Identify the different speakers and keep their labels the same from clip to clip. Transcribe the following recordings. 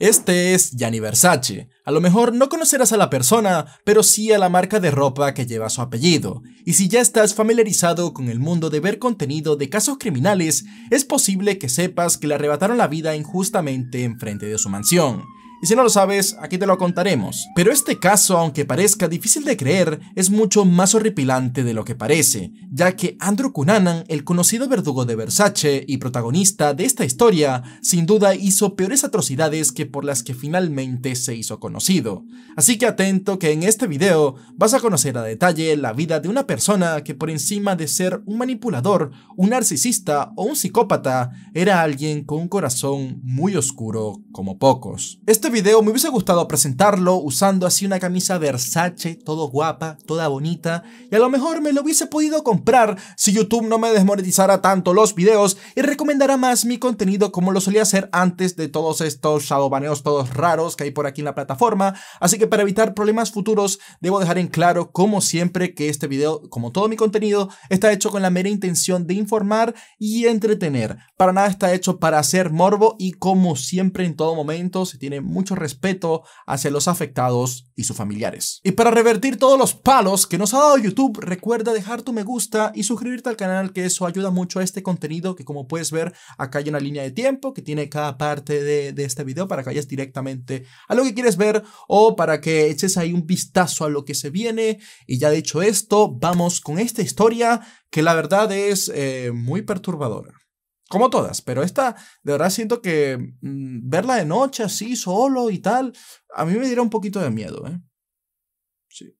Speaker 1: Este es Gianni Versace. A lo mejor no conocerás a la persona, pero sí a la marca de ropa que lleva su apellido. Y si ya estás familiarizado con el mundo de ver contenido de casos criminales, es posible que sepas que le arrebataron la vida injustamente enfrente de su mansión. Y si no lo sabes, aquí te lo contaremos. Pero este caso, aunque parezca difícil de creer, es mucho más horripilante de lo que parece, ya que Andrew Cunanan, el conocido verdugo de Versace y protagonista de esta historia, sin duda hizo peores atrocidades que por las que finalmente se hizo conocido. Así que atento que en este video vas a conocer a detalle la vida de una persona que por encima de ser un manipulador, un narcisista o un psicópata, era alguien con un corazón muy oscuro como pocos. Este video me hubiese gustado presentarlo usando así una camisa Versace, todo guapa, toda bonita, y a lo mejor me lo hubiese podido comprar si YouTube no me desmonetizara tanto los videos y recomendara más mi contenido como lo solía hacer antes de todos estos shadowbaneos todos raros que hay por aquí en la plataforma, así que para evitar problemas futuros debo dejar en claro como siempre que este video, como todo mi contenido, está hecho con la mera intención de informar y entretener, para nada está hecho para hacer morbo y como siempre en todo momento se tiene muy mucho respeto hacia los afectados y sus familiares. Y para revertir todos los palos que nos ha dado YouTube, recuerda dejar tu me gusta y suscribirte al canal, que eso ayuda mucho a este contenido, que como puedes ver, acá hay una línea de tiempo que tiene cada parte de, este video para que vayas directamente a lo que quieres ver o para que eches ahí un vistazo a lo que se viene. Y ya dicho esto, vamos con esta historia que la verdad es eh, muy perturbadora. Como todas, pero esta, de verdad siento que mm, verla de noche así, solo y tal, a mí me diera un poquito de miedo, ¿eh? Sí,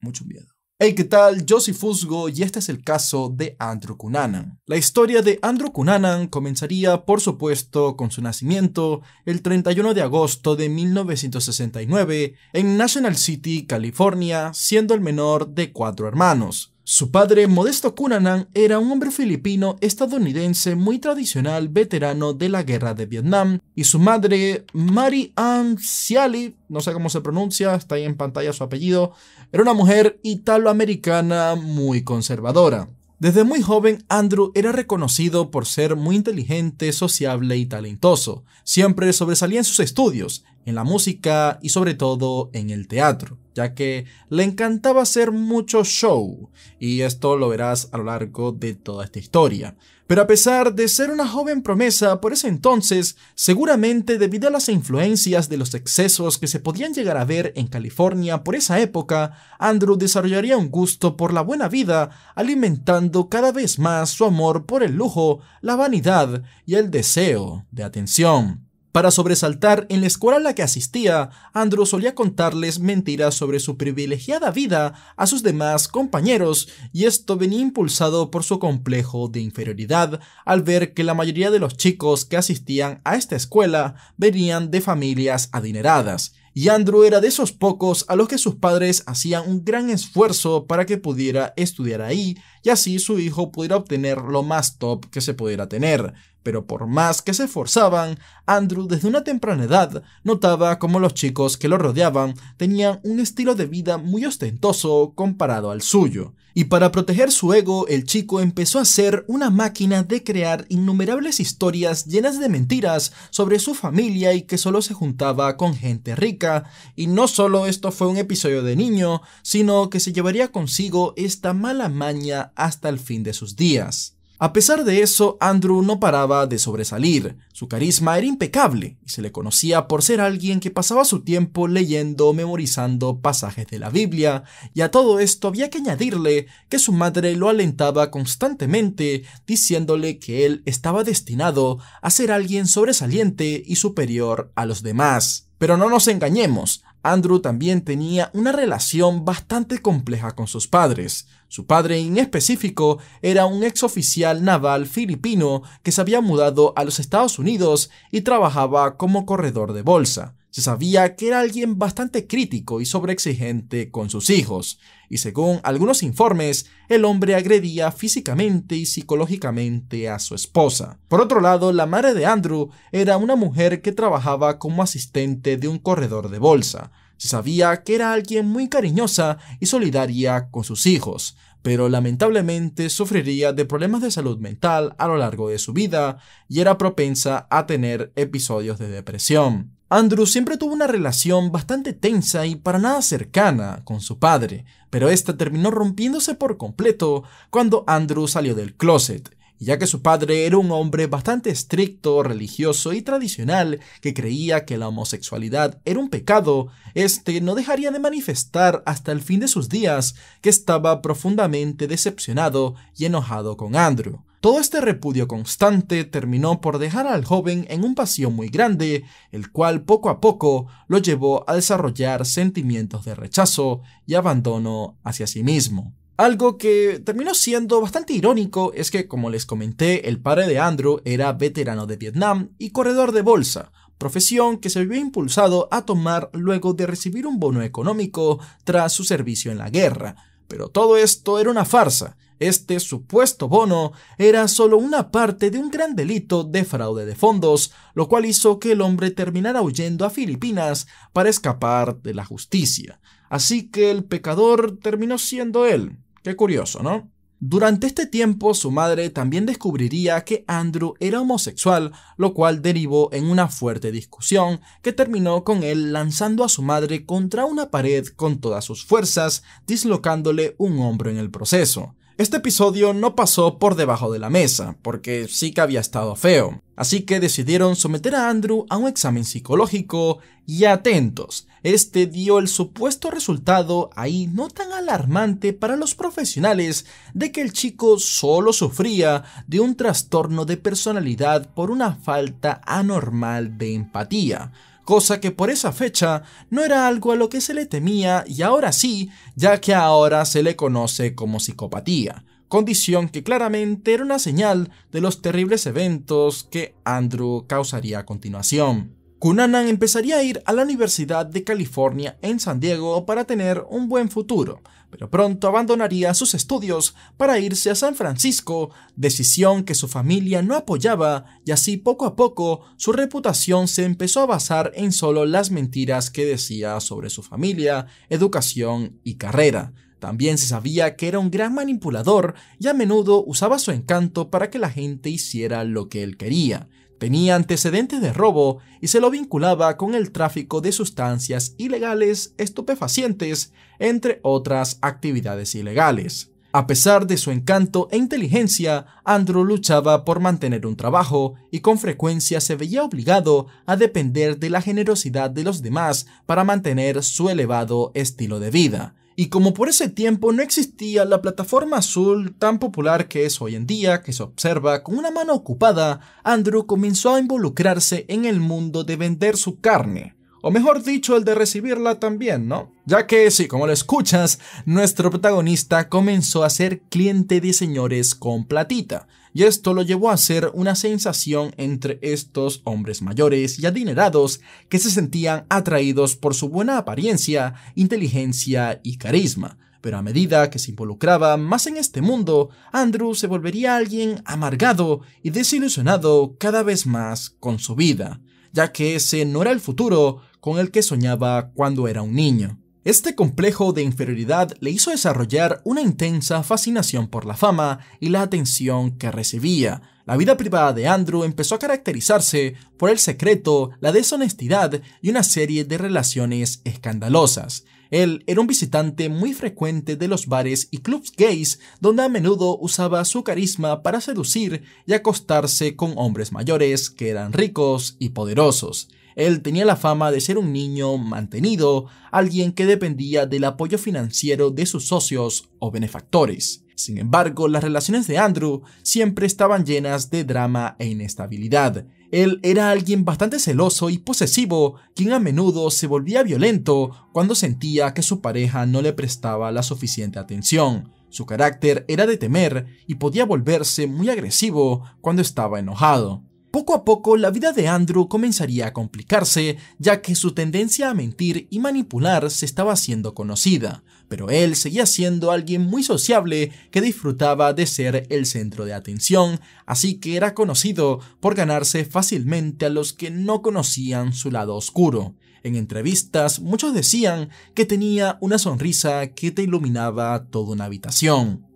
Speaker 1: mucho miedo. Hey, ¿qué tal? Yo soy Fusgo y este es el caso de Andrew Cunanan. La historia de Andrew Cunanan comenzaría, por supuesto, con su nacimiento el 31 de agosto de 1969 en National City, California, siendo el menor de cuatro hermanos. Su padre, Modesto Cunanan, era un hombre filipino estadounidense muy tradicional, veterano de la guerra de Vietnam, y su madre, Mary Ann Siali, no sé cómo se pronuncia, está ahí en pantalla su apellido, era una mujer italoamericana muy conservadora. Desde muy joven, Andrew era reconocido por ser muy inteligente, sociable y talentoso. Siempre sobresalía en sus estudios en la música y sobre todo en el teatro, ya que le encantaba hacer mucho show, y esto lo verás a lo largo de toda esta historia. Pero a pesar de ser una joven promesa por ese entonces, seguramente debido a las influencias de los excesos que se podían llegar a ver en California por esa época, Andrew desarrollaría un gusto por la buena vida, alimentando cada vez más su amor por el lujo, la vanidad y el deseo de atención. Para sobresaltar, en la escuela a la que asistía, Andrew solía contarles mentiras sobre su privilegiada vida a sus demás compañeros, y esto venía impulsado por su complejo de inferioridad al ver que la mayoría de los chicos que asistían a esta escuela venían de familias adineradas, y Andrew era de esos pocos a los que sus padres hacían un gran esfuerzo para que pudiera estudiar ahí y así su hijo pudiera obtener lo más top que se pudiera tener pero por más que se esforzaban, Andrew desde una temprana edad notaba cómo los chicos que lo rodeaban tenían un estilo de vida muy ostentoso comparado al suyo, y para proteger su ego el chico empezó a ser una máquina de crear innumerables historias llenas de mentiras sobre su familia y que solo se juntaba con gente rica, y no solo esto fue un episodio de niño, sino que se llevaría consigo esta mala maña hasta el fin de sus días. A pesar de eso, Andrew no paraba de sobresalir. Su carisma era impecable y se le conocía por ser alguien que pasaba su tiempo leyendo, memorizando pasajes de la Biblia, y a todo esto había que añadirle que su madre lo alentaba constantemente, diciéndole que él estaba destinado a ser alguien sobresaliente y superior a los demás. Pero no nos engañemos, Andrew también tenía una relación bastante compleja con sus padres. Su padre en específico era un exoficial naval filipino que se había mudado a los Estados Unidos y trabajaba como corredor de bolsa. Se sabía que era alguien bastante crítico y sobreexigente con sus hijos, y según algunos informes, el hombre agredía físicamente y psicológicamente a su esposa. Por otro lado, la madre de Andrew era una mujer que trabajaba como asistente de un corredor de bolsa. Se sabía que era alguien muy cariñosa y solidaria con sus hijos, pero lamentablemente sufriría de problemas de salud mental a lo largo de su vida y era propensa a tener episodios de depresión. Andrew siempre tuvo una relación bastante tensa y para nada cercana con su padre, pero esta terminó rompiéndose por completo cuando Andrew salió del closet, ya que su padre era un hombre bastante estricto, religioso y tradicional que creía que la homosexualidad era un pecado, este no dejaría de manifestar hasta el fin de sus días que estaba profundamente decepcionado y enojado con Andrew. Todo este repudio constante terminó por dejar al joven en un vacío muy grande, el cual poco a poco lo llevó a desarrollar sentimientos de rechazo y abandono hacia sí mismo. Algo que terminó siendo bastante irónico es que, como les comenté, el padre de Andrew era veterano de Vietnam y corredor de bolsa, profesión que se vio impulsado a tomar luego de recibir un bono económico tras su servicio en la guerra, pero todo esto era una farsa. Este supuesto bono era solo una parte de un gran delito de fraude de fondos, lo cual hizo que el hombre terminara huyendo a Filipinas para escapar de la justicia. Así que el pecador terminó siendo él. Qué curioso, ¿no? Durante este tiempo, su madre también descubriría que Andrew era homosexual, lo cual derivó en una fuerte discusión que terminó con él lanzando a su madre contra una pared con todas sus fuerzas, dislocándole un hombro en el proceso. Este episodio no pasó por debajo de la mesa, porque sí que había estado feo, así que decidieron someter a Andrew a un examen psicológico y atentos, este dio el supuesto resultado ahí no tan alarmante para los profesionales de que el chico solo sufría de un trastorno de personalidad por una falta anormal de empatía, cosa que por esa fecha no era algo a lo que se le temía y ahora sí, ya que ahora se le conoce como psicopatía, condición que claramente era una señal de los terribles eventos que Andrew causaría a continuación. Cunanan empezaría a ir a la Universidad de California en San Diego para tener un buen futuro, pero pronto abandonaría sus estudios para irse a San Francisco, decisión que su familia no apoyaba y así poco a poco su reputación se empezó a basar en solo las mentiras que decía sobre su familia, educación y carrera. También se sabía que era un gran manipulador y a menudo usaba su encanto para que la gente hiciera lo que él quería. Tenía antecedentes de robo y se lo vinculaba con el tráfico de sustancias ilegales, estupefacientes, entre otras actividades ilegales. A pesar de su encanto e inteligencia, Andrew luchaba por mantener un trabajo y con frecuencia se veía obligado a depender de la generosidad de los demás para mantener su elevado estilo de vida. Y como por ese tiempo no existía la plataforma azul tan popular que es hoy en día, que se observa con una mano ocupada, Andrew comenzó a involucrarse en el mundo de vender su carne. O mejor dicho, el de recibirla también, ¿no? Ya que, si como lo escuchas, nuestro protagonista comenzó a ser cliente de señores con platita, y esto lo llevó a ser una sensación entre estos hombres mayores y adinerados que se sentían atraídos por su buena apariencia, inteligencia y carisma. Pero a medida que se involucraba más en este mundo, Andrew se volvería alguien amargado y desilusionado cada vez más con su vida, ya que ese no era el futuro con el que soñaba cuando era un niño. Este complejo de inferioridad le hizo desarrollar una intensa fascinación por la fama y la atención que recibía. La vida privada de Andrew empezó a caracterizarse por el secreto, la deshonestidad y una serie de relaciones escandalosas. Él era un visitante muy frecuente de los bares y clubs gays, donde a menudo usaba su carisma para seducir y acostarse con hombres mayores que eran ricos y poderosos. Él tenía la fama de ser un niño mantenido, alguien que dependía del apoyo financiero de sus socios o benefactores. Sin embargo, las relaciones de Andrew siempre estaban llenas de drama e inestabilidad. Él era alguien bastante celoso y posesivo, quien a menudo se volvía violento cuando sentía que su pareja no le prestaba la suficiente atención. Su carácter era de temer y podía volverse muy agresivo cuando estaba enojado. Poco a poco la vida de Andrew comenzaría a complicarse, ya que su tendencia a mentir y manipular se estaba haciendo conocida, pero él seguía siendo alguien muy sociable que disfrutaba de ser el centro de atención, así que era conocido por ganarse fácilmente a los que no conocían su lado oscuro. En entrevistas muchos decían que tenía una sonrisa que te iluminaba toda una habitación.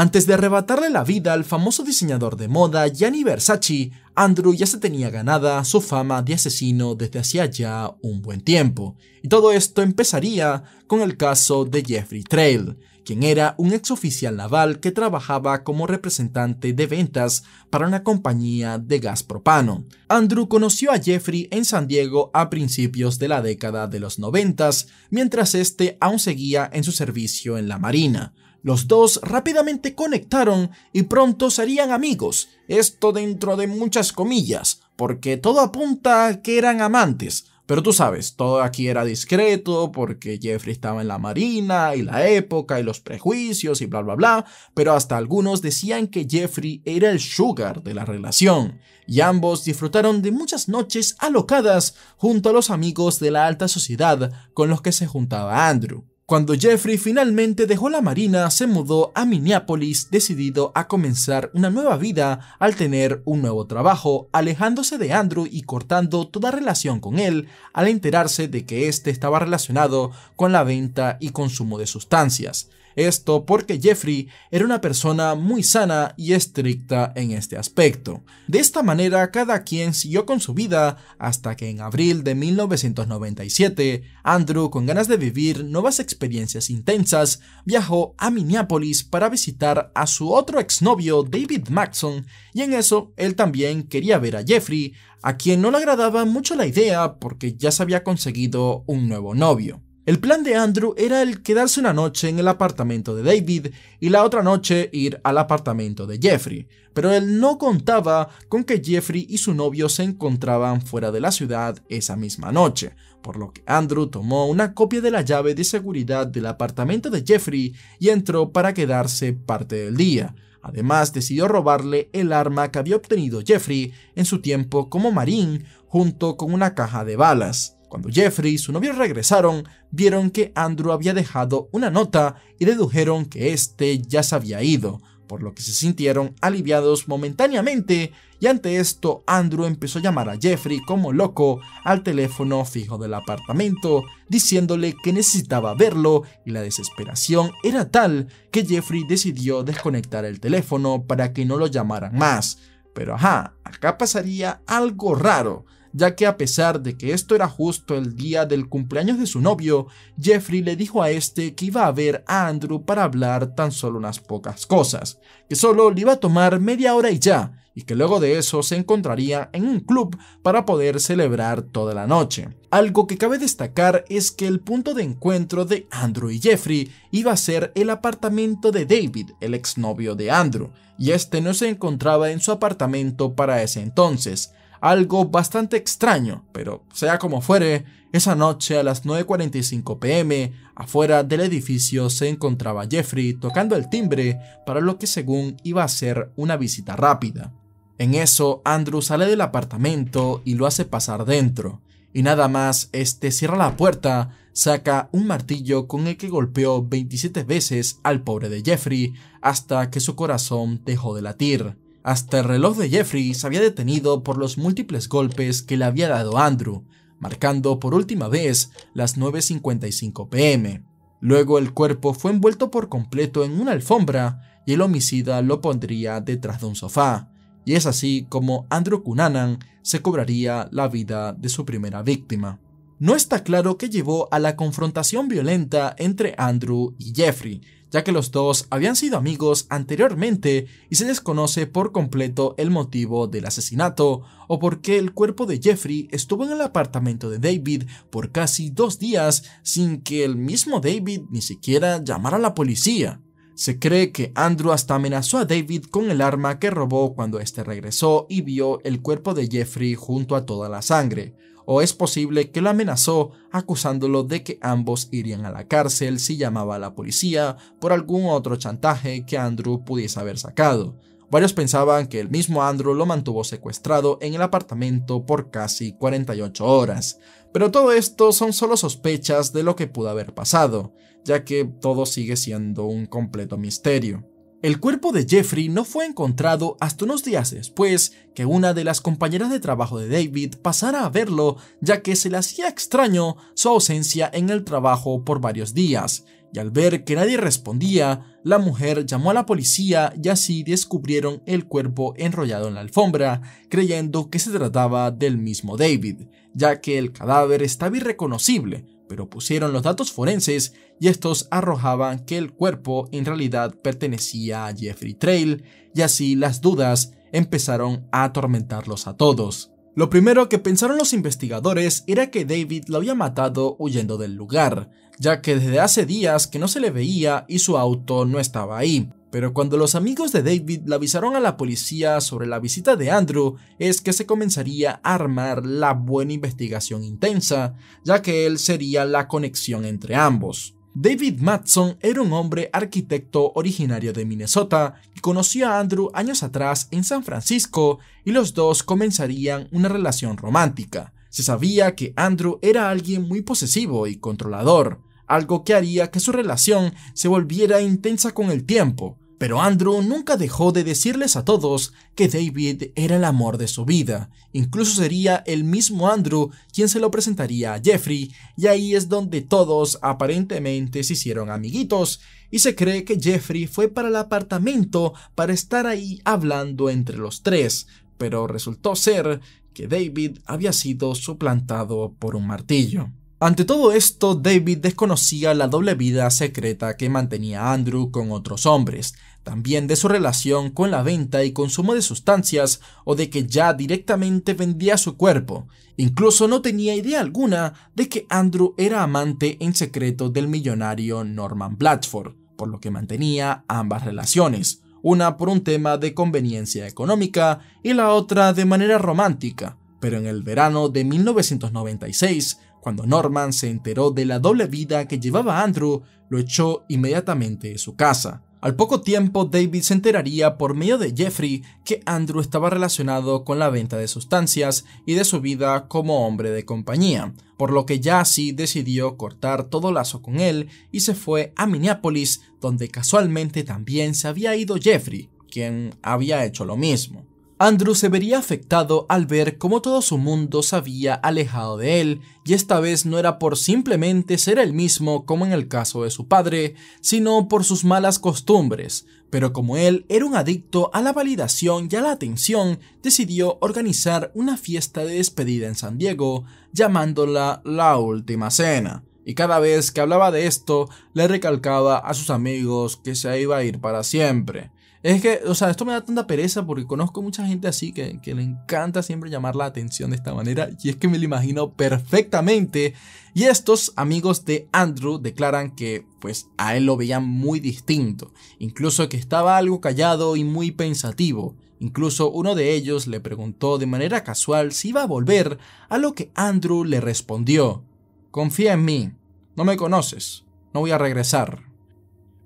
Speaker 1: Antes de arrebatarle la vida al famoso diseñador de moda Gianni Versace, Andrew ya se tenía ganada su fama de asesino desde hacía ya un buen tiempo, y todo esto empezaría con el caso de Jeffrey Trail, quien era un ex oficial naval que trabajaba como representante de ventas para una compañía de gas propano. Andrew conoció a Jeffrey en San Diego a principios de la década de los 90, mientras este aún seguía en su servicio en la Marina, los dos rápidamente conectaron y pronto serían amigos, esto dentro de muchas comillas, porque todo apunta a que eran amantes, pero tú sabes, todo aquí era discreto porque Jeffrey estaba en la marina y la época y los prejuicios y bla bla bla, pero hasta algunos decían que Jeffrey era el sugar de la relación, y ambos disfrutaron de muchas noches alocadas junto a los amigos de la alta sociedad con los que se juntaba Andrew. Cuando Jeffrey finalmente dejó la Marina, se mudó a Minneapolis decidido a comenzar una nueva vida al tener un nuevo trabajo, alejándose de Andrew y cortando toda relación con él al enterarse de que éste estaba relacionado con la venta y consumo de sustancias. Esto porque Jeffrey era una persona muy sana y estricta en este aspecto. De esta manera, cada quien siguió con su vida hasta que en abril de 1997, Andrew, con ganas de vivir nuevas experiencias intensas, viajó a Minneapolis para visitar a su otro exnovio David Maxson y en eso él también quería ver a Jeffrey, a quien no le agradaba mucho la idea porque ya se había conseguido un nuevo novio. El plan de Andrew era el quedarse una noche en el apartamento de David y la otra noche ir al apartamento de Jeffrey, pero él no contaba con que Jeffrey y su novio se encontraban fuera de la ciudad esa misma noche, por lo que Andrew tomó una copia de la llave de seguridad del apartamento de Jeffrey y entró para quedarse parte del día. Además, decidió robarle el arma que había obtenido Jeffrey en su tiempo como marín junto con una caja de balas. Cuando Jeffrey y su novio regresaron, vieron que Andrew había dejado una nota y dedujeron que este ya se había ido, por lo que se sintieron aliviados momentáneamente y ante esto Andrew empezó a llamar a Jeffrey como loco al teléfono fijo del apartamento, diciéndole que necesitaba verlo y la desesperación era tal que Jeffrey decidió desconectar el teléfono para que no lo llamaran más. Pero ajá, acá pasaría algo raro ya que a pesar de que esto era justo el día del cumpleaños de su novio, Jeffrey le dijo a este que iba a ver a Andrew para hablar tan solo unas pocas cosas, que solo le iba a tomar media hora y ya, y que luego de eso se encontraría en un club para poder celebrar toda la noche. Algo que cabe destacar es que el punto de encuentro de Andrew y Jeffrey iba a ser el apartamento de David, el exnovio de Andrew, y este no se encontraba en su apartamento para ese entonces, algo bastante extraño, pero sea como fuere, esa noche a las 9.45 pm, afuera del edificio se encontraba Jeffrey tocando el timbre para lo que según iba a ser una visita rápida. En eso, Andrew sale del apartamento y lo hace pasar dentro, y nada más, este cierra la puerta, saca un martillo con el que golpeó 27 veces al pobre de Jeffrey hasta que su corazón dejó de latir. Hasta el reloj de Jeffrey se había detenido por los múltiples golpes que le había dado Andrew, marcando por última vez las 9.55 pm. Luego el cuerpo fue envuelto por completo en una alfombra y el homicida lo pondría detrás de un sofá. Y es así como Andrew Cunanan se cobraría la vida de su primera víctima. No está claro qué llevó a la confrontación violenta entre Andrew y Jeffrey, ya que los dos habían sido amigos anteriormente y se desconoce por completo el motivo del asesinato o porque el cuerpo de Jeffrey estuvo en el apartamento de David por casi dos días sin que el mismo David ni siquiera llamara a la policía. Se cree que Andrew hasta amenazó a David con el arma que robó cuando éste regresó y vio el cuerpo de Jeffrey junto a toda la sangre, o es posible que lo amenazó acusándolo de que ambos irían a la cárcel si llamaba a la policía por algún otro chantaje que Andrew pudiese haber sacado. Varios pensaban que el mismo Andrew lo mantuvo secuestrado en el apartamento por casi 48 horas, pero todo esto son solo sospechas de lo que pudo haber pasado, ya que todo sigue siendo un completo misterio. El cuerpo de Jeffrey no fue encontrado hasta unos días después que una de las compañeras de trabajo de David pasara a verlo, ya que se le hacía extraño su ausencia en el trabajo por varios días, y al ver que nadie respondía, la mujer llamó a la policía y así descubrieron el cuerpo enrollado en la alfombra, creyendo que se trataba del mismo David, ya que el cadáver estaba irreconocible, pero pusieron los datos forenses y estos arrojaban que el cuerpo en realidad pertenecía a Jeffrey Trail y así las dudas empezaron a atormentarlos a todos. Lo primero que pensaron los investigadores era que David lo había matado huyendo del lugar, ya que desde hace días que no se le veía y su auto no estaba ahí. Pero cuando los amigos de David le avisaron a la policía sobre la visita de Andrew, es que se comenzaría a armar la buena investigación intensa, ya que él sería la conexión entre ambos. David Matson era un hombre arquitecto originario de Minnesota que conoció a Andrew años atrás en San Francisco y los dos comenzarían una relación romántica. Se sabía que Andrew era alguien muy posesivo y controlador, algo que haría que su relación se volviera intensa con el tiempo, pero Andrew nunca dejó de decirles a todos que David era el amor de su vida. Incluso sería el mismo Andrew quien se lo presentaría a Jeffrey, y ahí es donde todos aparentemente se hicieron amiguitos, y se cree que Jeffrey fue para el apartamento para estar ahí hablando entre los tres, pero resultó ser que David había sido suplantado por un martillo. Ante todo esto, David desconocía la doble vida secreta que mantenía Andrew con otros hombres, también de su relación con la venta y consumo de sustancias o de que ya directamente vendía su cuerpo. Incluso no tenía idea alguna de que Andrew era amante en secreto del millonario Norman Blatchford, por lo que mantenía ambas relaciones, una por un tema de conveniencia económica y la otra de manera romántica. Pero en el verano de 1996, cuando Norman se enteró de la doble vida que llevaba Andrew, lo echó inmediatamente de su casa. Al poco tiempo, David se enteraría por medio de Jeffrey que Andrew estaba relacionado con la venta de sustancias y de su vida como hombre de compañía, por lo que ya decidió cortar todo lazo con él y se fue a Minneapolis, donde casualmente también se había ido Jeffrey, quien había hecho lo mismo. Andrew se vería afectado al ver cómo todo su mundo se había alejado de él, y esta vez no era por simplemente ser el mismo como en el caso de su padre, sino por sus malas costumbres, pero como él era un adicto a la validación y a la atención, decidió organizar una fiesta de despedida en San Diego, llamándola la Última Cena. Y cada vez que hablaba de esto, le recalcaba a sus amigos que se iba a ir para siempre. Es que, o sea, esto me da tanta pereza porque conozco mucha gente así que, que, le encanta siempre llamar la atención de esta manera y es que me lo imagino perfectamente. Y estos amigos de Andrew declaran que pues a él lo veían muy distinto, incluso que estaba algo callado y muy pensativo. Incluso uno de ellos le preguntó de manera casual si iba a volver, a lo que Andrew le respondió, confía en mí, no me conoces, no voy a regresar.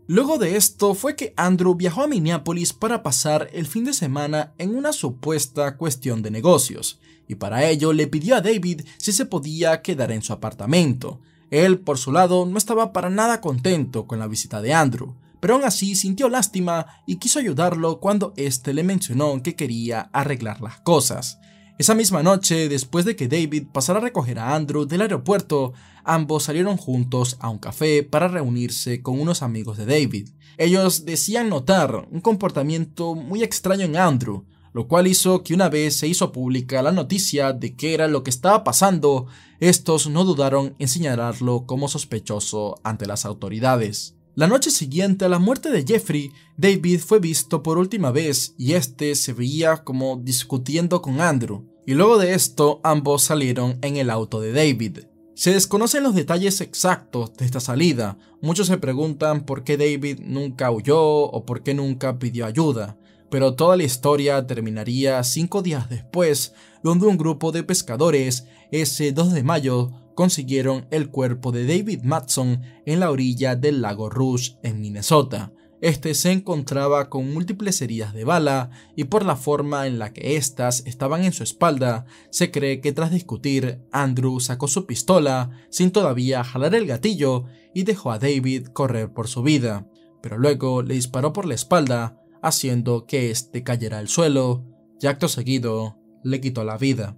Speaker 1: Luego de esto fue que Andrew viajó a Minneapolis para pasar el fin de semana en una supuesta cuestión de negocios, y para ello le pidió a David si se podía quedar en su apartamento. Él, por su lado, no estaba para nada contento con la visita de Andrew, pero aún así sintió lástima y quiso ayudarlo cuando éste le mencionó que quería arreglar las cosas. Esa misma noche, después de que David pasara a recoger a Andrew del aeropuerto, ambos salieron juntos a un café para reunirse con unos amigos de David. Ellos decían notar un comportamiento muy extraño en Andrew, lo cual hizo que una vez se hizo pública la noticia de que era lo que estaba pasando, estos no dudaron en señalarlo como sospechoso ante las autoridades. La noche siguiente a la muerte de Jeffrey, David fue visto por última vez y este se veía como discutiendo con Andrew, y luego de esto ambos salieron en el auto de David. Se desconocen los detalles exactos de esta salida, muchos se preguntan por qué David nunca huyó o por qué nunca pidió ayuda, pero toda la historia terminaría cinco días después, donde un grupo de pescadores, ese 2 de mayo, consiguieron el cuerpo de David Matson en la orilla del lago Rouge en Minnesota. Este se encontraba con múltiples heridas de bala y por la forma en la que éstas estaban en su espalda, se cree que tras discutir, Andrew sacó su pistola sin todavía jalar el gatillo y dejó a David correr por su vida, pero luego le disparó por la espalda, haciendo que éste cayera al suelo y acto seguido le quitó la vida.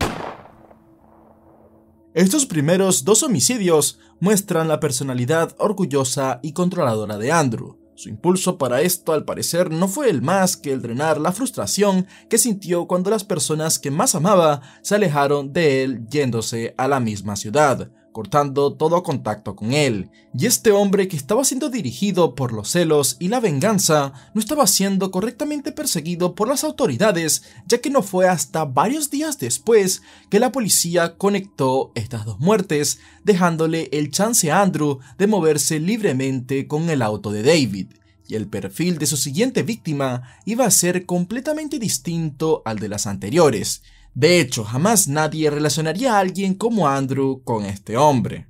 Speaker 1: Estos primeros dos homicidios muestran la personalidad orgullosa y controladora de Andrew. Su impulso para esto al parecer no fue el más que el drenar la frustración que sintió cuando las personas que más amaba se alejaron de él yéndose a la misma ciudad, cortando todo contacto con él. Y este hombre que estaba siendo dirigido por los celos y la venganza no estaba siendo correctamente perseguido por las autoridades, ya que no fue hasta varios días después que la policía conectó estas dos muertes, dejándole el chance a Andrew de moverse libremente con el auto de David y el perfil de su siguiente víctima iba a ser completamente distinto al de las anteriores, de hecho, jamás nadie relacionaría a alguien como Andrew con este hombre.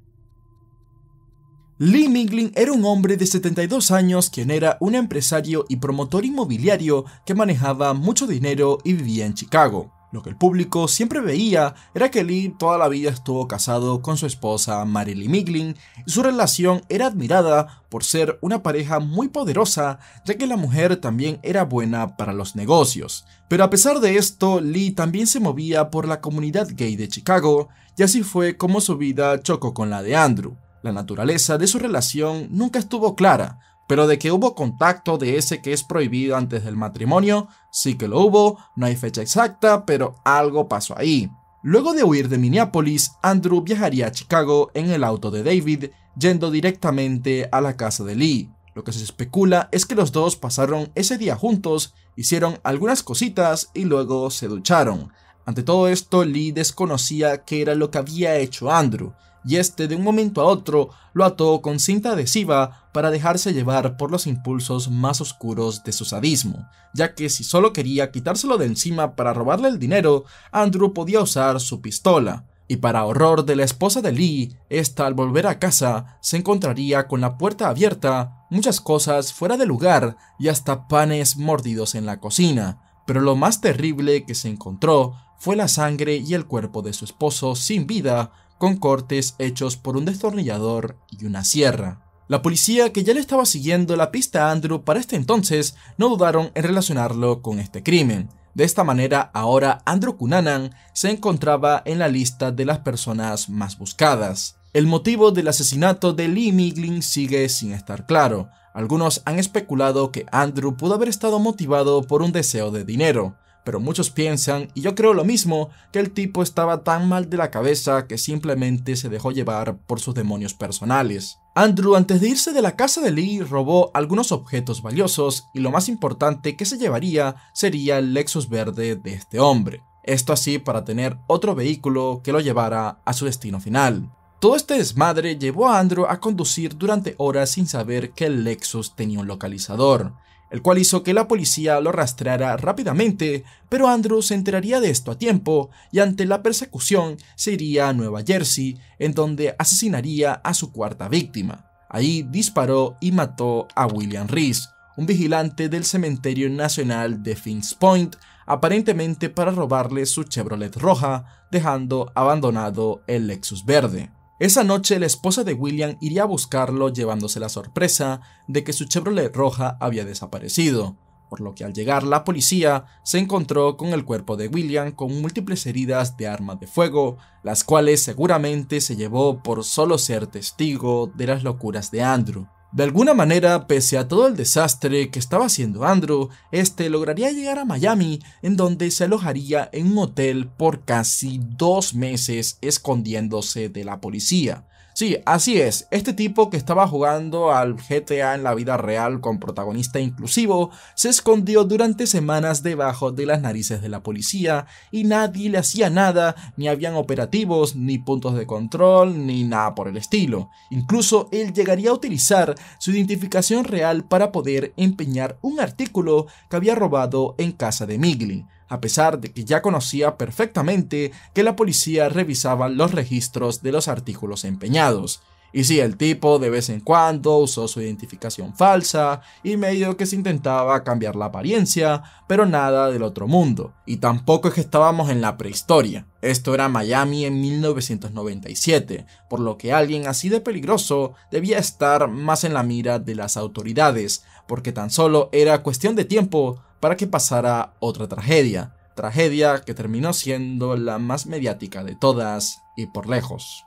Speaker 1: Lee Mingling era un hombre de 72 años quien era un empresario y promotor inmobiliario que manejaba mucho dinero y vivía en Chicago. Lo que el público siempre veía era que Lee toda la vida estuvo casado con su esposa Marilyn Miglin y su relación era admirada por ser una pareja muy poderosa, ya que la mujer también era buena para los negocios. Pero a pesar de esto, Lee también se movía por la comunidad gay de Chicago y así fue como su vida chocó con la de Andrew. La naturaleza de su relación nunca estuvo clara, pero de que hubo contacto de ese que es prohibido antes del matrimonio, sí que lo hubo, no hay fecha exacta, pero algo pasó ahí. Luego de huir de Minneapolis, Andrew viajaría a Chicago en el auto de David, yendo directamente a la casa de Lee. Lo que se especula es que los dos pasaron ese día juntos, hicieron algunas cositas y luego se ducharon. Ante todo esto, Lee desconocía qué era lo que había hecho Andrew, y este de un momento a otro lo ató con cinta adhesiva para dejarse llevar por los impulsos más oscuros de su sadismo, ya que si solo quería quitárselo de encima para robarle el dinero, Andrew podía usar su pistola, y para horror de la esposa de Lee, esta al volver a casa se encontraría con la puerta abierta, muchas cosas fuera de lugar y hasta panes mordidos en la cocina. Pero lo más terrible que se encontró fue la sangre y el cuerpo de su esposo sin vida, con cortes hechos por un destornillador y una sierra. La policía, que ya le estaba siguiendo la pista a Andrew para este entonces, no dudaron en relacionarlo con este crimen. De esta manera, ahora Andrew Cunanan se encontraba en la lista de las personas más buscadas. El motivo del asesinato de Lee Miglin sigue sin estar claro. Algunos han especulado que Andrew pudo haber estado motivado por un deseo de dinero, pero muchos piensan, y yo creo lo mismo, que el tipo estaba tan mal de la cabeza que simplemente se dejó llevar por sus demonios personales. Andrew antes de irse de la casa de Lee robó algunos objetos valiosos y lo más importante que se llevaría sería el Lexus verde de este hombre. Esto así para tener otro vehículo que lo llevara a su destino final. Todo este desmadre llevó a Andrew a conducir durante horas sin saber que el Lexus tenía un localizador el cual hizo que la policía lo arrastrara rápidamente, pero Andrew se enteraría de esto a tiempo y ante la persecución se iría a Nueva Jersey, en donde asesinaría a su cuarta víctima. Ahí disparó y mató a William Reese, un vigilante del Cementerio Nacional de Fins Point, aparentemente para robarle su Chevrolet roja, dejando abandonado el Lexus verde. Esa noche la esposa de William iría a buscarlo llevándose la sorpresa de que su Chevrolet roja había desaparecido, por lo que al llegar la policía se encontró con el cuerpo de William con múltiples heridas de armas de fuego, las cuales seguramente se llevó por solo ser testigo de las locuras de Andrew. De alguna manera, pese a todo el desastre que estaba haciendo Andrew, este lograría llegar a Miami, en donde se alojaría en un hotel por casi dos meses escondiéndose de la policía. Sí, así es. Este tipo que estaba jugando al GTA en la vida real con protagonista inclusivo, se escondió durante semanas debajo de las narices de la policía y nadie le hacía nada, ni habían operativos, ni puntos de control, ni nada por el estilo. Incluso él llegaría a utilizar su identificación real para poder empeñar un artículo que había robado en casa de Migli a pesar de que ya conocía perfectamente que la policía revisaba los registros de los artículos empeñados. Y sí, el tipo de vez en cuando usó su identificación falsa y medio que se intentaba cambiar la apariencia, pero nada del otro mundo. Y tampoco es que estábamos en la prehistoria. Esto era Miami en 1997, por lo que alguien así de peligroso debía estar más en la mira de las autoridades, porque tan solo era cuestión de tiempo para que pasara otra tragedia, tragedia que terminó siendo la más mediática de todas y por lejos.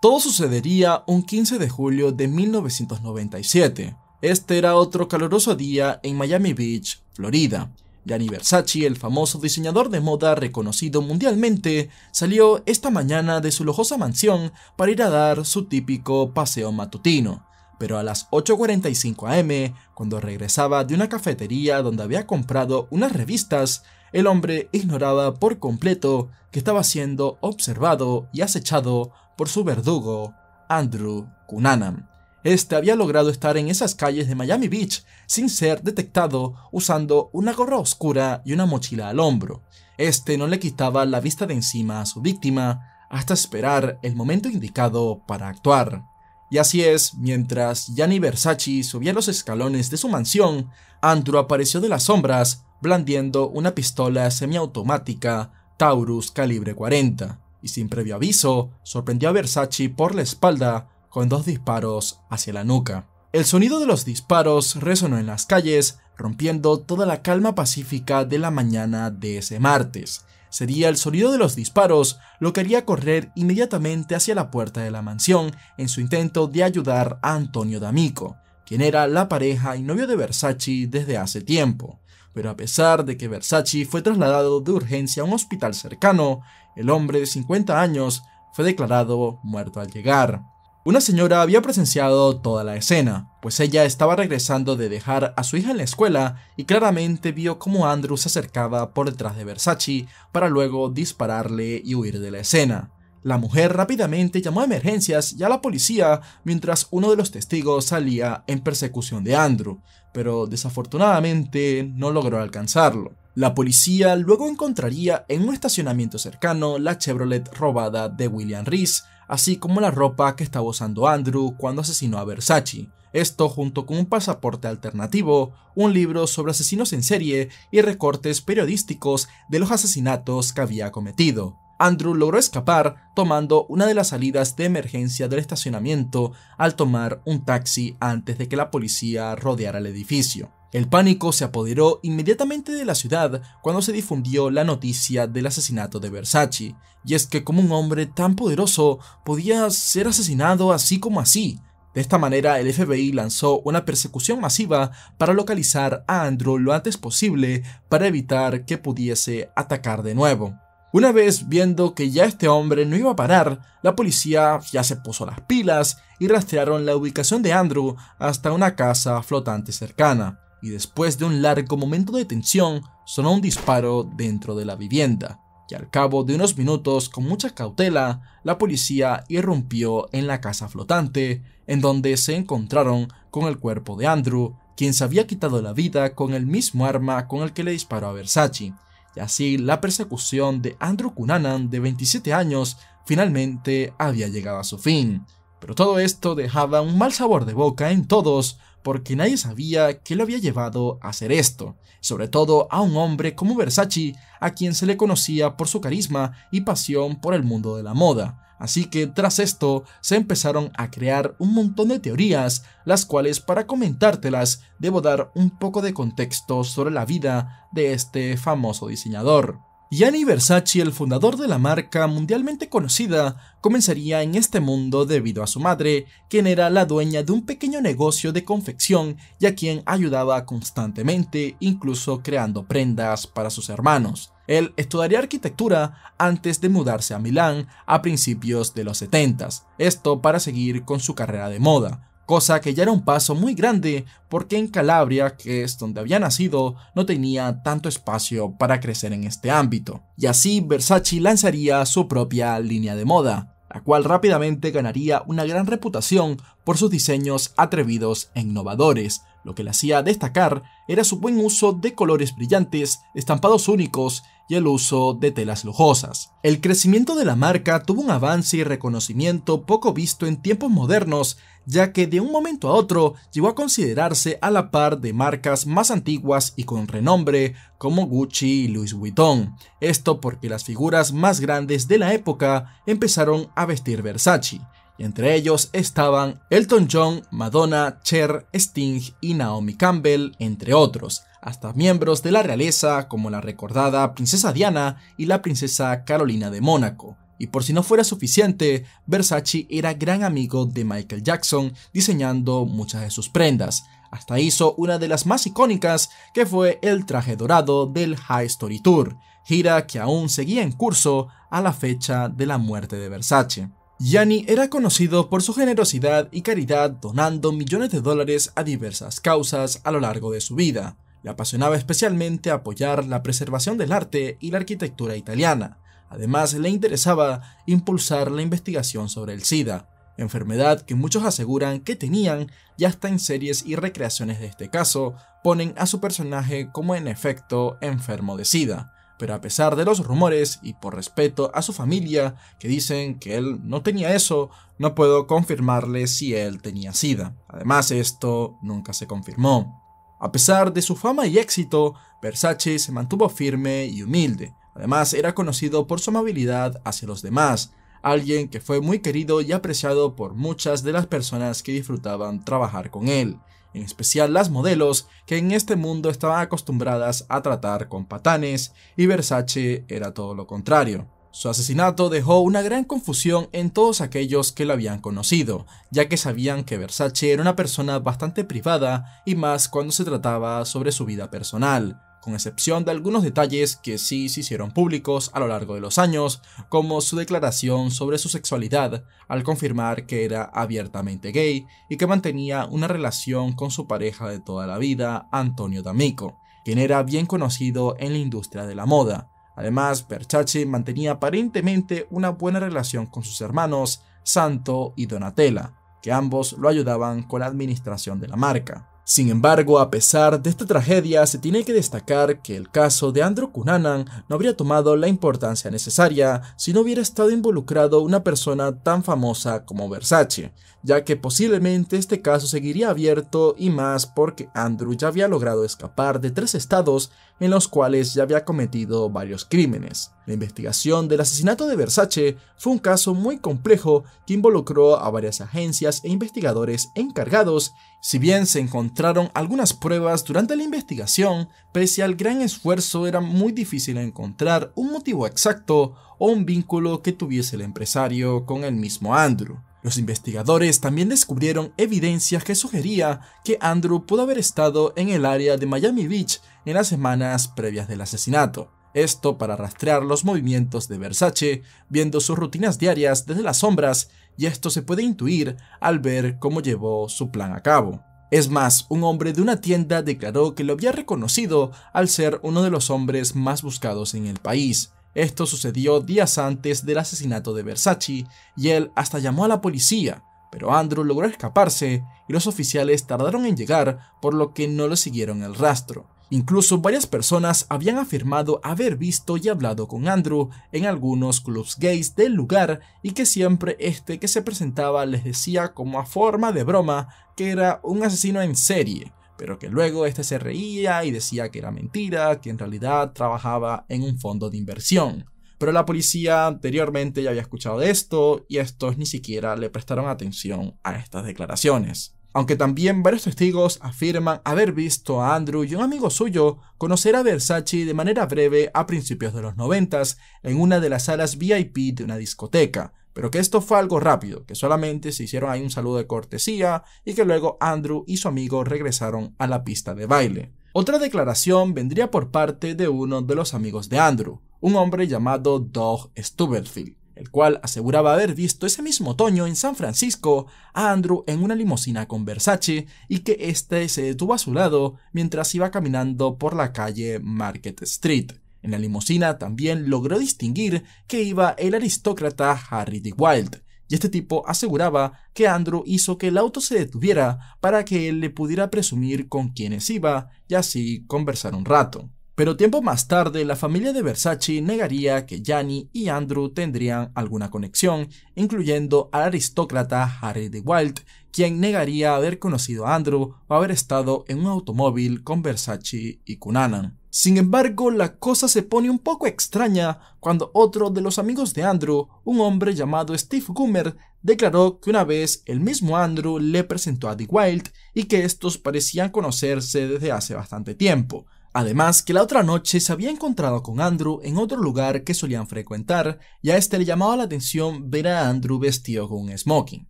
Speaker 1: Todo sucedería un 15 de julio de 1997. Este era otro caluroso día en Miami Beach, Florida. Gianni Versace, el famoso diseñador de moda reconocido mundialmente, salió esta mañana de su lujosa mansión para ir a dar su típico paseo matutino pero a las 8.45 am, cuando regresaba de una cafetería donde había comprado unas revistas, el hombre ignoraba por completo que estaba siendo observado y acechado por su verdugo, Andrew Cunanan. Este había logrado estar en esas calles de Miami Beach sin ser detectado usando una gorra oscura y una mochila al hombro. Este no le quitaba la vista de encima a su víctima hasta esperar el momento indicado para actuar. Y así es, mientras Gianni Versace subía los escalones de su mansión, Andrew apareció de las sombras blandiendo una pistola semiautomática Taurus calibre 40 y sin previo aviso sorprendió a Versace por la espalda con dos disparos hacia la nuca. El sonido de los disparos resonó en las calles, rompiendo toda la calma pacífica de la mañana de ese martes. Sería el sonido de los disparos lo que haría correr inmediatamente hacia la puerta de la mansión en su intento de ayudar a Antonio D'Amico, quien era la pareja y novio de Versace desde hace tiempo. Pero a pesar de que Versace fue trasladado de urgencia a un hospital cercano, el hombre de 50 años fue declarado muerto al llegar. Una señora había presenciado toda la escena, pues ella estaba regresando de dejar a su hija en la escuela y claramente vio cómo Andrew se acercaba por detrás de Versace para luego dispararle y huir de la escena. La mujer rápidamente llamó a emergencias y a la policía mientras uno de los testigos salía en persecución de Andrew, pero desafortunadamente no logró alcanzarlo. La policía luego encontraría en un estacionamiento cercano la Chevrolet robada de William Reese, así como la ropa que estaba usando Andrew cuando asesinó a Versace. Esto junto con un pasaporte alternativo, un libro sobre asesinos en serie y recortes periodísticos de los asesinatos que había cometido. Andrew logró escapar tomando una de las salidas de emergencia del estacionamiento al tomar un taxi antes de que la policía rodeara el edificio. El pánico se apoderó inmediatamente de la ciudad cuando se difundió la noticia del asesinato de Versace, y es que como un hombre tan poderoso podía ser asesinado así como así. De esta manera el FBI lanzó una persecución masiva para localizar a Andrew lo antes posible para evitar que pudiese atacar de nuevo. Una vez viendo que ya este hombre no iba a parar, la policía ya se puso las pilas y rastrearon la ubicación de Andrew hasta una casa flotante cercana y después de un largo momento de tensión sonó un disparo dentro de la vivienda, y al cabo de unos minutos con mucha cautela, la policía irrumpió en la casa flotante, en donde se encontraron con el cuerpo de Andrew, quien se había quitado la vida con el mismo arma con el que le disparó a Versace, y así la persecución de Andrew Cunanan de 27 años finalmente había llegado a su fin. Pero todo esto dejaba un mal sabor de boca en todos porque nadie sabía que lo había llevado a hacer esto, sobre todo a un hombre como Versace, a quien se le conocía por su carisma y pasión por el mundo de la moda. Así que tras esto se empezaron a crear un montón de teorías, las cuales para comentártelas debo dar un poco de contexto sobre la vida de este famoso diseñador. Gianni Versace, el fundador de la marca mundialmente conocida, comenzaría en este mundo debido a su madre, quien era la dueña de un pequeño negocio de confección y a quien ayudaba constantemente, incluso creando prendas para sus hermanos. Él estudiaría arquitectura antes de mudarse a Milán a principios de los 70, esto para seguir con su carrera de moda cosa que ya era un paso muy grande porque en Calabria, que es donde había nacido, no tenía tanto espacio para crecer en este ámbito. Y así Versace lanzaría su propia línea de moda, la cual rápidamente ganaría una gran reputación por sus diseños atrevidos e innovadores. Lo que le hacía destacar era su buen uso de colores brillantes, estampados únicos y el uso de telas lujosas. El crecimiento de la marca tuvo un avance y reconocimiento poco visto en tiempos modernos, ya que de un momento a otro llegó a considerarse a la par de marcas más antiguas y con renombre como Gucci y Louis Vuitton. Esto porque las figuras más grandes de la época empezaron a vestir Versace. Y entre ellos estaban Elton John, Madonna, Cher, Sting y Naomi Campbell, entre otros hasta miembros de la realeza como la recordada princesa Diana y la princesa Carolina de Mónaco. Y por si no fuera suficiente, Versace era gran amigo de Michael Jackson diseñando muchas de sus prendas, hasta hizo una de las más icónicas que fue el traje dorado del High Story Tour, gira que aún seguía en curso a la fecha de la muerte de Versace. Gianni era conocido por su generosidad y caridad donando millones de dólares a diversas causas a lo largo de su vida. Le apasionaba especialmente apoyar la preservación del arte y la arquitectura italiana. Además, le interesaba impulsar la investigación sobre el SIDA, enfermedad que muchos aseguran que tenían y hasta en series y recreaciones de este caso ponen a su personaje como en efecto enfermo de SIDA. Pero a pesar de los rumores y por respeto a su familia que dicen que él no tenía eso, no puedo confirmarle si él tenía SIDA. Además, esto nunca se confirmó. A pesar de su fama y éxito, Versace se mantuvo firme y humilde. Además, era conocido por su amabilidad hacia los demás, alguien que fue muy querido y apreciado por muchas de las personas que disfrutaban trabajar con él, en especial las modelos que en este mundo estaban acostumbradas a tratar con patanes, y Versace era todo lo contrario. Su asesinato dejó una gran confusión en todos aquellos que lo habían conocido, ya que sabían que Versace era una persona bastante privada y más cuando se trataba sobre su vida personal, con excepción de algunos detalles que sí se hicieron públicos a lo largo de los años, como su declaración sobre su sexualidad al confirmar que era abiertamente gay y que mantenía una relación con su pareja de toda la vida, Antonio D'Amico, quien era bien conocido en la industria de la moda. Además, Versace mantenía aparentemente una buena relación con sus hermanos, Santo y Donatella, que ambos lo ayudaban con la administración de la marca. Sin embargo, a pesar de esta tragedia, se tiene que destacar que el caso de Andrew Cunanan no habría tomado la importancia necesaria si no hubiera estado involucrado una persona tan famosa como Versace, ya que posiblemente este caso seguiría abierto y más porque Andrew ya había logrado escapar de tres estados en los cuales ya había cometido varios crímenes. La investigación del asesinato de Versace fue un caso muy complejo que involucró a varias agencias e investigadores encargados, si bien se encontraron algunas pruebas durante la investigación, pese al gran esfuerzo era muy difícil encontrar un motivo exacto o un vínculo que tuviese el empresario con el mismo Andrew. Los investigadores también descubrieron evidencias que sugería que Andrew pudo haber estado en el área de Miami Beach en las semanas previas del asesinato. Esto para rastrear los movimientos de Versace, viendo sus rutinas diarias desde las sombras, y esto se puede intuir al ver cómo llevó su plan a cabo. Es más, un hombre de una tienda declaró que lo había reconocido al ser uno de los hombres más buscados en el país, esto sucedió días antes del asesinato de Versace y él hasta llamó a la policía, pero Andrew logró escaparse y los oficiales tardaron en llegar por lo que no le siguieron el rastro. Incluso varias personas habían afirmado haber visto y hablado con Andrew en algunos clubs gays del lugar y que siempre este que se presentaba les decía como a forma de broma que era un asesino en serie pero que luego este se reía y decía que era mentira, que en realidad trabajaba en un fondo de inversión. Pero la policía anteriormente ya había escuchado de esto y estos ni siquiera le prestaron atención a estas declaraciones. Aunque también varios testigos afirman haber visto a Andrew y un amigo suyo conocer a Versace de manera breve a principios de los 90 en una de las salas VIP de una discoteca, pero que esto fue algo rápido, que solamente se hicieron ahí un saludo de cortesía y que luego Andrew y su amigo regresaron a la pista de baile. Otra declaración vendría por parte de uno de los amigos de Andrew, un hombre llamado Doug Stubblefield, el cual aseguraba haber visto ese mismo otoño en San Francisco a Andrew en una limusina con Versace y que este se detuvo a su lado mientras iba caminando por la calle Market Street. En la limusina también logró distinguir que iba el aristócrata Harry de Wilde, y este tipo aseguraba que Andrew hizo que el auto se detuviera para que él le pudiera presumir con quienes iba y así conversar un rato. Pero tiempo más tarde, la familia de Versace negaría que Gianni y Andrew tendrían alguna conexión, incluyendo al aristócrata Harry de Wilde, quien negaría haber conocido a Andrew o haber estado en un automóvil con Versace y Cunanan. Sin embargo, la cosa se pone un poco extraña cuando otro de los amigos de Andrew, un hombre llamado Steve Gummer, declaró que una vez el mismo Andrew le presentó a The Wild y que estos parecían conocerse desde hace bastante tiempo. Además, que la otra noche se había encontrado con Andrew en otro lugar que solían frecuentar y a este le llamaba la atención ver a Andrew vestido con un smoking,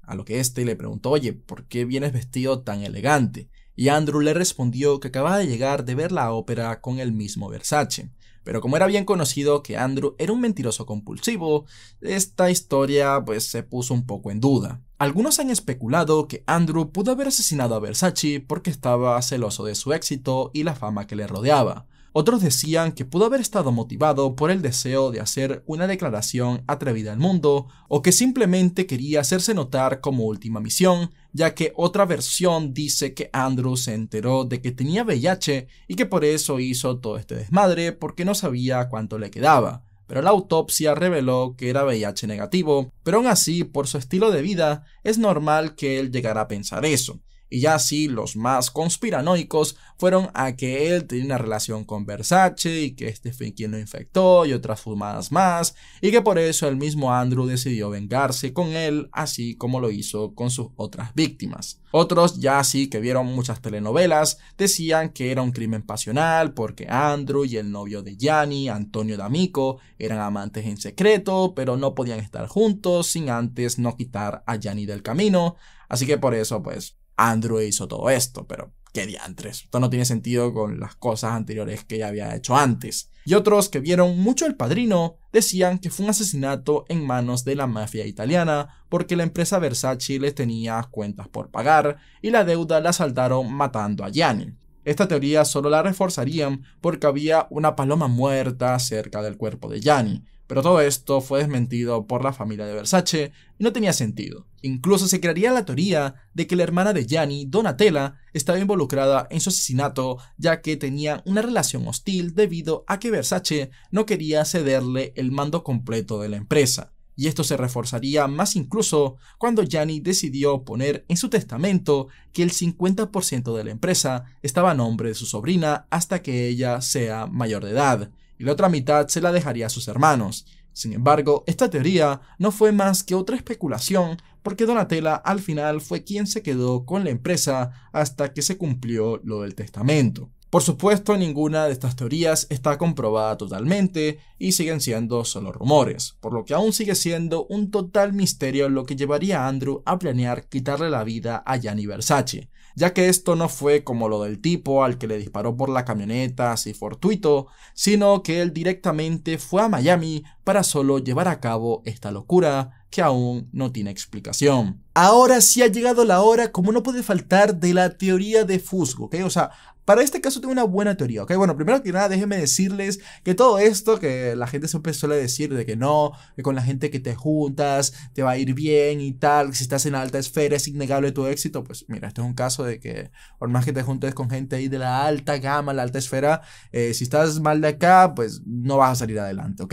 Speaker 1: a lo que este le preguntó, oye, ¿por qué vienes vestido tan elegante? y Andrew le respondió que acababa de llegar de ver la ópera con el mismo Versace. Pero como era bien conocido que Andrew era un mentiroso compulsivo, esta historia pues se puso un poco en duda. Algunos han especulado que Andrew pudo haber asesinado a Versace porque estaba celoso de su éxito y la fama que le rodeaba. Otros decían que pudo haber estado motivado por el deseo de hacer una declaración atrevida al mundo o que simplemente quería hacerse notar como última misión ya que otra versión dice que Andrew se enteró de que tenía VIH y que por eso hizo todo este desmadre porque no sabía cuánto le quedaba. Pero la autopsia reveló que era VIH negativo, pero aún así, por su estilo de vida, es normal que él llegara a pensar eso y ya así los más conspiranoicos fueron a que él tenía una relación con Versace y que este fue quien lo infectó y otras fumadas más y que por eso el mismo Andrew decidió vengarse con él así como lo hizo con sus otras víctimas. Otros ya sí que vieron muchas telenovelas decían que era un crimen pasional porque Andrew y el novio de Gianni, Antonio D'Amico, eran amantes en secreto pero no podían estar juntos sin antes no quitar a Gianni del camino Así que por eso, pues, Android hizo todo esto, pero qué diantres. Esto no tiene sentido con las cosas anteriores que ya había hecho antes. Y otros que vieron mucho El Padrino decían que fue un asesinato en manos de la mafia italiana porque la empresa Versace les tenía cuentas por pagar y la deuda la saltaron matando a Gianni. Esta teoría solo la reforzarían porque había una paloma muerta cerca del cuerpo de Gianni, pero todo esto fue desmentido por la familia de Versace y no tenía sentido. Incluso se crearía la teoría de que la hermana de Gianni, Donatella, estaba involucrada en su asesinato ya que tenía una relación hostil debido a que Versace no quería cederle el mando completo de la empresa. Y esto se reforzaría más incluso cuando Gianni decidió poner en su testamento que el 50% de la empresa estaba a nombre de su sobrina hasta que ella sea mayor de edad y la otra mitad se la dejaría a sus hermanos. Sin embargo, esta teoría no fue más que otra especulación porque Donatella al final fue quien se quedó con la empresa hasta que se cumplió lo del testamento. Por supuesto, ninguna de estas teorías está comprobada totalmente y siguen siendo solo rumores, por lo que aún sigue siendo un total misterio lo que llevaría a Andrew a planear quitarle la vida a Gianni Versace, ya que esto no fue como lo del tipo al que le disparó por la camioneta así fortuito, sino que él directamente fue a Miami para solo llevar a cabo esta locura que aún no tiene explicación. Ahora sí ha llegado la hora, como no puede faltar, de la teoría de Fusgo, ¿ok? O sea, para este caso tengo una buena teoría, ¿ok? Bueno, primero que nada, déjenme decirles que todo esto que la gente siempre suele decir de que no, que con la gente que te juntas te va a ir bien y tal, que si estás en alta esfera es innegable tu éxito, pues mira, este es un caso de que por más que te juntes con gente ahí de la alta gama, la alta esfera, eh, si estás mal de acá, pues no vas a salir adelante, ¿ok?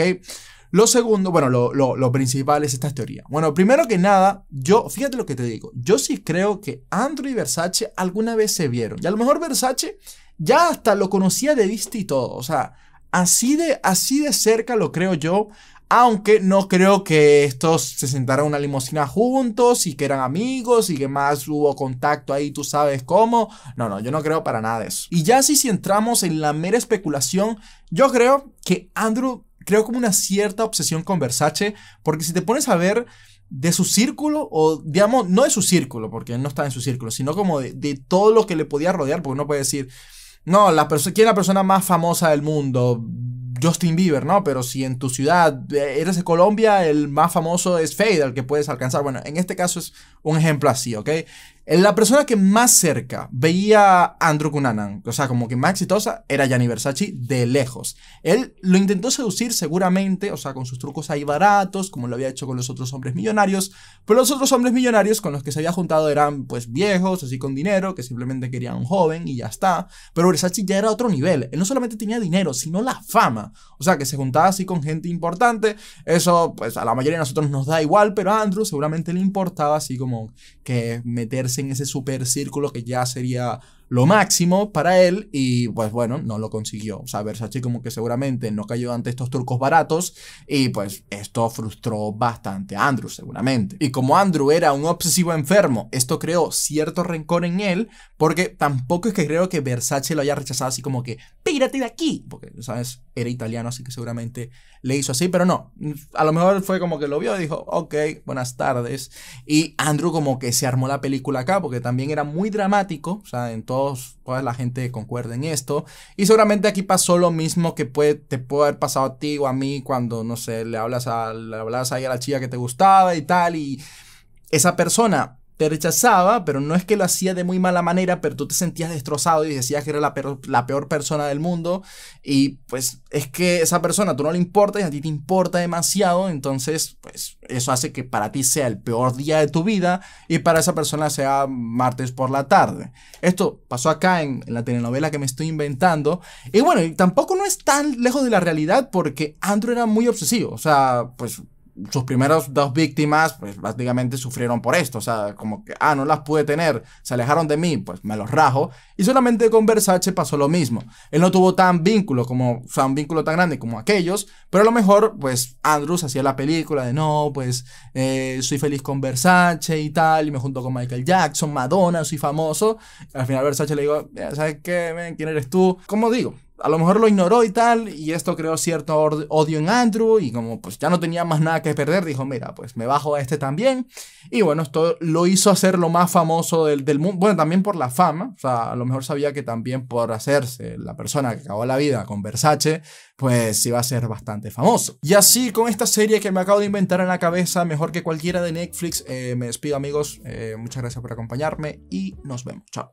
Speaker 1: Lo segundo, bueno, lo, principal es esta teoría. Bueno, primero que nada, yo, fíjate lo que te digo, yo sí creo que Andrew y Versace alguna vez se vieron. Y a lo mejor Versace ya hasta lo conocía de vista y todo. O sea, así de, así de cerca lo creo yo. Aunque no creo que estos se sentaran en una limusina juntos y que eran amigos y que más hubo contacto ahí, tú sabes cómo. No, no, yo no creo para nada eso. Y ya si, si entramos en la mera especulación, yo creo que Andrew creo, como una cierta obsesión con Versace, porque si te pones a ver de su círculo, o digamos, no de su círculo, porque él no está en su círculo, sino como de, todo lo que le podía rodear, porque uno puede decir, no, la ¿quién es la persona más famosa del mundo? Justin Bieber, ¿no? Pero si en tu ciudad eh, eres de Colombia, el más famoso es Fade, que puedes alcanzar. Bueno, en este caso es un ejemplo así, ¿ok? Eh, la persona que más cerca veía a Andrew Cunanan, o sea, como que más exitosa, era Gianni Versace de lejos. Él lo intentó seducir seguramente, o sea, con sus trucos ahí baratos, como lo había hecho con los otros hombres millonarios, pero los otros hombres millonarios con los que se había juntado eran pues viejos, así con dinero, que simplemente querían un joven y ya está. Pero Versace ya era otro nivel, él no solamente tenía dinero, sino la fama. O sea, que se juntaba así con gente importante, eso pues a la mayoría de nosotros nos da igual, pero a Andrew seguramente le importaba así como que meterse en ese super círculo que ya sería lo máximo para él y pues bueno, no lo consiguió. O sea, Versace como que seguramente no cayó ante estos turcos baratos y pues esto frustró bastante a Andrew seguramente. Y como Andrew era un obsesivo enfermo, esto creó cierto rencor en él porque tampoco es que creo que Versace lo haya rechazado así como que pírate de aquí, porque sabes, era italiano así que seguramente le hizo así, pero no, a lo mejor fue como que lo vio y dijo, ok, buenas tardes. Y Andrew como que se armó la película acá porque también era muy dramático, o sea, en toda la gente concuerde en esto. Y seguramente aquí pasó lo mismo que puede, te puede haber pasado a ti o a mí cuando, no sé, le hablas, a, le hablas ahí a la chica que te gustaba y tal. Y esa persona te rechazaba, pero no es que lo hacía de muy mala manera, pero tú te sentías destrozado y decías que era la peor, persona del mundo. Y pues es que esa persona tú no le importas y a ti te importa demasiado, entonces pues eso hace que para ti sea el peor día de tu vida y para esa persona sea martes por la tarde. Esto pasó acá en, en la telenovela que me estoy inventando. Y bueno, tampoco no es tan lejos de la realidad porque Andrew era muy obsesivo, o sea, pues sus primeras dos víctimas, pues básicamente sufrieron por esto, o sea, como que, ah, no las pude tener, se alejaron de mí, pues me los rajo. Y solamente con Versace pasó lo mismo. Él no tuvo tan vínculo como, o sea, un vínculo tan grande como aquellos, pero a lo mejor, pues Andrews hacía la película de, no, pues eh, soy feliz con Versace y tal, y me junto con Michael Jackson, Madonna, soy famoso. al final Versace le digo, ¿sabes qué? ¿Quién eres tú? Como digo, a lo mejor lo ignoró y tal, y esto creó cierto odio en Andrew, y como pues ya no tenía más nada que perder, dijo, mira, pues me bajo a este también, y bueno, esto lo hizo hacer lo más famoso del, mundo, bueno, también por la fama, o sea, a lo mejor sabía que también por hacerse la persona que acabó la vida con Versace, pues iba a ser bastante famoso. Y así, con esta serie que me acabo de inventar en la cabeza, mejor que cualquiera de Netflix, eh, me despido amigos, eh, muchas gracias por acompañarme, y nos vemos, chao.